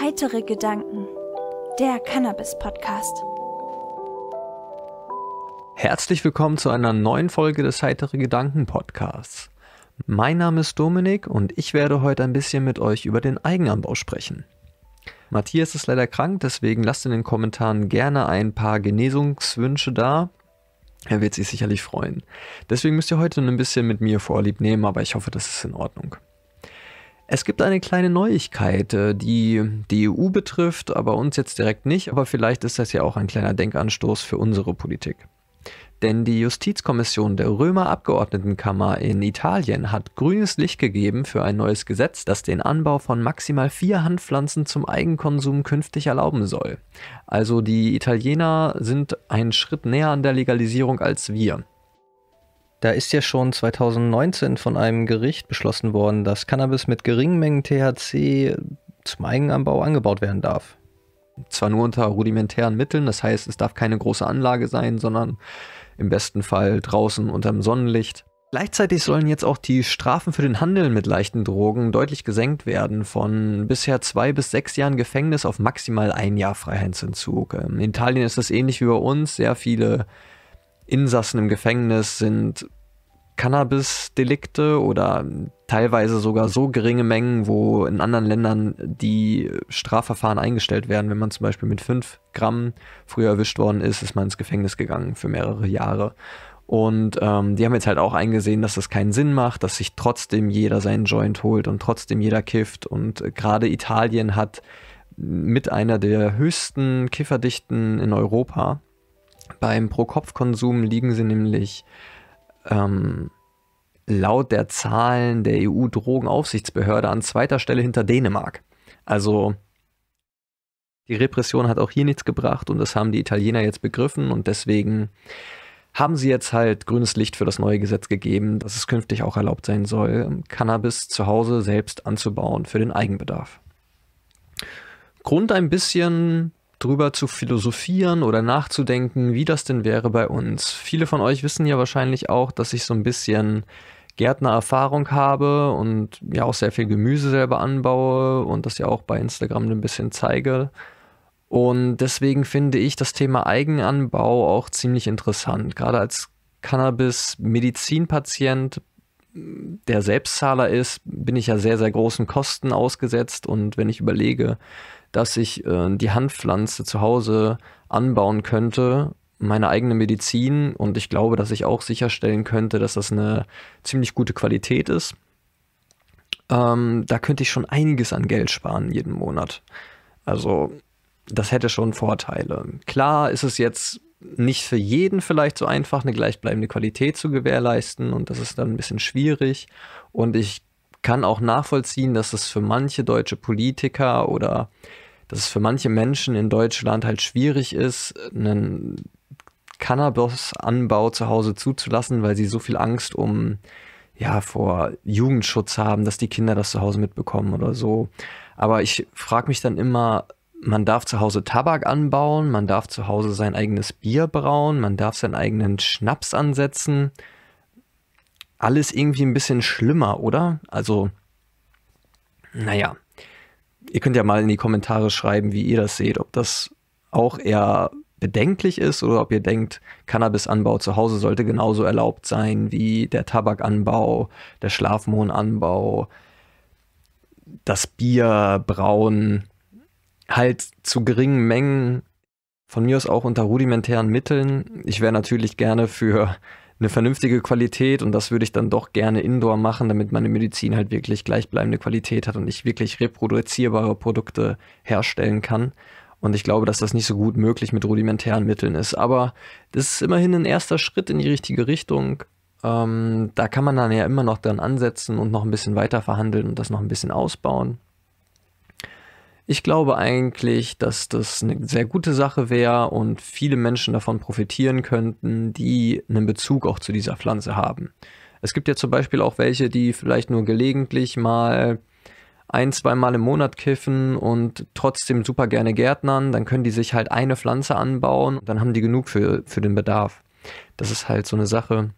Heitere Gedanken, der Cannabis-Podcast. Herzlich willkommen zu einer neuen Folge des Heitere Gedanken Podcasts. Mein Name ist Dominik und ich werde heute ein bisschen mit euch über den Eigenanbau sprechen. Matthias ist leider krank, deswegen lasst in den Kommentaren gerne ein paar Genesungswünsche da er wird sich sicherlich freuen. Deswegen müsst ihr heute ein bisschen mit mir vorlieb nehmen, aber ich hoffe, das ist in Ordnung. Es gibt eine kleine Neuigkeit, äh, die die EU betrifft, aber uns jetzt direkt nicht, aber vielleicht ist das ja auch ein kleiner Denkanstoß für unsere Politik. Denn die Justizkommission der Römer Abgeordnetenkammer in Italien hat grünes Licht gegeben für ein neues Gesetz, das den Anbau von maximal vier Handpflanzen zum Eigenkonsum künftig erlauben soll. Also die Italiener sind einen Schritt näher an der Legalisierung als wir. Da ist ja schon 2019 von einem Gericht beschlossen worden, dass Cannabis mit geringen Mengen THC zum Eigenanbau angebaut werden darf zwar nur unter rudimentären Mitteln, das heißt, es darf keine große Anlage sein, sondern im besten Fall draußen unterm Sonnenlicht. Gleichzeitig sollen jetzt auch die Strafen für den Handel mit leichten Drogen deutlich gesenkt werden, von bisher zwei bis sechs Jahren Gefängnis auf maximal ein Jahr Freiheitsentzug. Ähm, in Italien ist das ähnlich wie bei uns. Sehr viele Insassen im Gefängnis sind Cannabis-Delikte oder teilweise sogar so geringe Mengen, wo in anderen Ländern die Strafverfahren eingestellt werden. Wenn man zum Beispiel mit 5 Gramm früher erwischt worden ist, ist man ins Gefängnis gegangen für mehrere Jahre. Und ähm, die haben jetzt halt auch eingesehen, dass das keinen Sinn macht, dass sich trotzdem jeder seinen Joint holt und trotzdem jeder kifft. Und gerade Italien hat mit einer der höchsten Kifferdichten in Europa. Beim Pro-Kopf-Konsum liegen sie nämlich ähm, laut der Zahlen der EU-Drogenaufsichtsbehörde an zweiter Stelle hinter Dänemark. Also die Repression hat auch hier nichts gebracht und das haben die Italiener jetzt begriffen und deswegen haben sie jetzt halt grünes Licht für das neue Gesetz gegeben, dass es künftig auch erlaubt sein soll, Cannabis zu Hause selbst anzubauen für den Eigenbedarf. Grund ein bisschen drüber zu philosophieren oder nachzudenken, wie das denn wäre bei uns. Viele von euch wissen ja wahrscheinlich auch, dass ich so ein bisschen Gärtnererfahrung habe und ja auch sehr viel Gemüse selber anbaue und das ja auch bei Instagram ein bisschen zeige. Und deswegen finde ich das Thema Eigenanbau auch ziemlich interessant. Gerade als Cannabis-Medizinpatient der Selbstzahler ist, bin ich ja sehr, sehr großen Kosten ausgesetzt. Und wenn ich überlege, dass ich äh, die Handpflanze zu Hause anbauen könnte, meine eigene Medizin, und ich glaube, dass ich auch sicherstellen könnte, dass das eine ziemlich gute Qualität ist, ähm, da könnte ich schon einiges an Geld sparen jeden Monat. Also das hätte schon Vorteile. Klar ist es jetzt nicht für jeden vielleicht so einfach, eine gleichbleibende Qualität zu gewährleisten und das ist dann ein bisschen schwierig. Und ich kann auch nachvollziehen, dass es für manche deutsche Politiker oder dass es für manche Menschen in Deutschland halt schwierig ist, einen Cannabis-Anbau zu Hause zuzulassen, weil sie so viel Angst um ja vor Jugendschutz haben, dass die Kinder das zu Hause mitbekommen oder so. Aber ich frage mich dann immer, man darf zu Hause Tabak anbauen, man darf zu Hause sein eigenes Bier brauen, man darf seinen eigenen Schnaps ansetzen. Alles irgendwie ein bisschen schlimmer, oder? Also, naja, ihr könnt ja mal in die Kommentare schreiben, wie ihr das seht, ob das auch eher bedenklich ist oder ob ihr denkt, Cannabisanbau zu Hause sollte genauso erlaubt sein wie der Tabakanbau, der Schlafmohnanbau, das Bier brauen, halt zu geringen Mengen, von mir aus auch unter rudimentären Mitteln. Ich wäre natürlich gerne für eine vernünftige Qualität und das würde ich dann doch gerne indoor machen, damit meine Medizin halt wirklich gleichbleibende Qualität hat und ich wirklich reproduzierbare Produkte herstellen kann. Und ich glaube, dass das nicht so gut möglich mit rudimentären Mitteln ist. Aber das ist immerhin ein erster Schritt in die richtige Richtung. Ähm, da kann man dann ja immer noch dran ansetzen und noch ein bisschen weiter verhandeln und das noch ein bisschen ausbauen. Ich glaube eigentlich, dass das eine sehr gute Sache wäre und viele Menschen davon profitieren könnten, die einen Bezug auch zu dieser Pflanze haben. Es gibt ja zum Beispiel auch welche, die vielleicht nur gelegentlich mal ein, zweimal im Monat kiffen und trotzdem super gerne Gärtnern, dann können die sich halt eine Pflanze anbauen, dann haben die genug für, für den Bedarf. Das ist halt so eine Sache,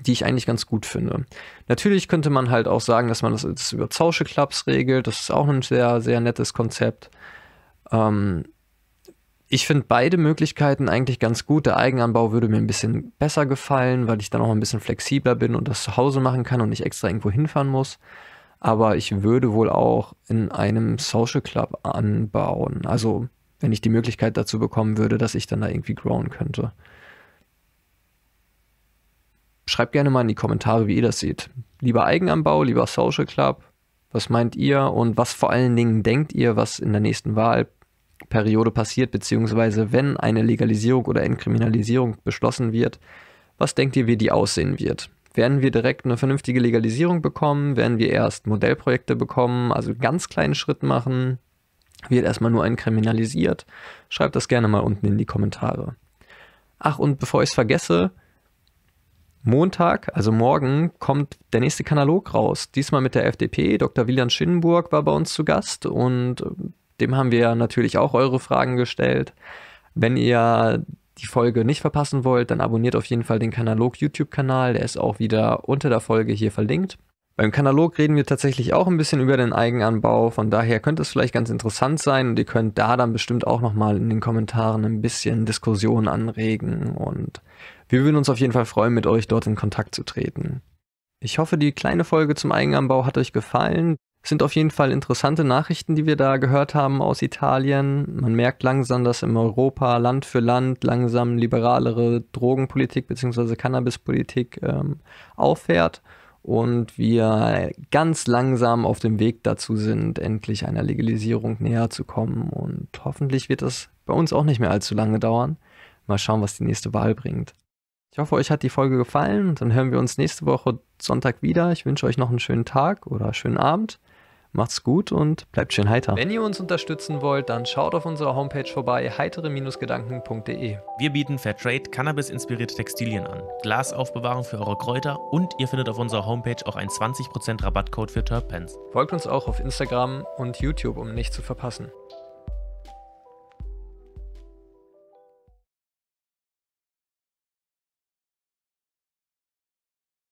die ich eigentlich ganz gut finde. Natürlich könnte man halt auch sagen, dass man das, jetzt über Zausche Clubs regelt. Das ist auch ein sehr, sehr nettes Konzept. Ähm, ich finde beide Möglichkeiten eigentlich ganz gut. Der Eigenanbau würde mir ein bisschen besser gefallen, weil ich dann auch ein bisschen flexibler bin und das zu Hause machen kann und nicht extra irgendwo hinfahren muss. Aber ich würde wohl auch in einem Social Club anbauen. Also wenn ich die Möglichkeit dazu bekommen würde, dass ich dann da irgendwie growen könnte schreibt gerne mal in die Kommentare, wie ihr das seht. Lieber Eigenanbau, lieber Social Club, was meint ihr und was vor allen Dingen denkt ihr, was in der nächsten Wahlperiode passiert, beziehungsweise wenn eine Legalisierung oder Entkriminalisierung beschlossen wird, was denkt ihr, wie die aussehen wird? Werden wir direkt eine vernünftige Legalisierung bekommen? Werden wir erst Modellprojekte bekommen, also ganz kleinen Schritt machen? Wird erstmal nur ein kriminalisiert? Schreibt das gerne mal unten in die Kommentare. Ach, und bevor ich es vergesse, Montag, also morgen, kommt der nächste Kanalog raus. Diesmal mit der FDP. Dr. William Schinnenburg war bei uns zu Gast und äh, dem haben wir natürlich auch eure Fragen gestellt. Wenn ihr die Folge nicht verpassen wollt, dann abonniert auf jeden Fall den Kanalog YouTube-Kanal. Der ist auch wieder unter der Folge hier verlinkt. Beim Kanalog reden wir tatsächlich auch ein bisschen über den Eigenanbau. Von daher könnte es vielleicht ganz interessant sein und ihr könnt da dann bestimmt auch nochmal in den Kommentaren ein bisschen Diskussion anregen und wir würden uns auf jeden Fall freuen, mit euch dort in Kontakt zu treten. Ich hoffe, die kleine Folge zum Eigenanbau hat euch gefallen. Es sind auf jeden Fall interessante Nachrichten, die wir da gehört haben aus Italien. Man merkt langsam, dass in Europa Land für Land langsam liberalere Drogenpolitik bzw. Cannabispolitik ähm, auffährt und wir ganz langsam auf dem Weg dazu sind, endlich einer Legalisierung näher zu kommen. Und hoffentlich wird das bei uns auch nicht mehr allzu lange dauern. Mal schauen, was die nächste Wahl bringt. Ich hoffe, euch hat die Folge gefallen. Dann hören wir uns nächste Woche Sonntag wieder. Ich wünsche euch noch einen schönen Tag oder schönen Abend. Macht's gut und bleibt schön heiter. Wenn ihr uns unterstützen wollt, dann schaut auf unserer Homepage vorbei, heitere-gedanken.de. Wir bieten Fairtrade Cannabis-inspirierte Textilien an, Glasaufbewahrung für eure Kräuter und ihr findet auf unserer Homepage auch einen 20% Rabattcode für Terpens. Folgt uns auch auf Instagram und YouTube, um nichts zu verpassen.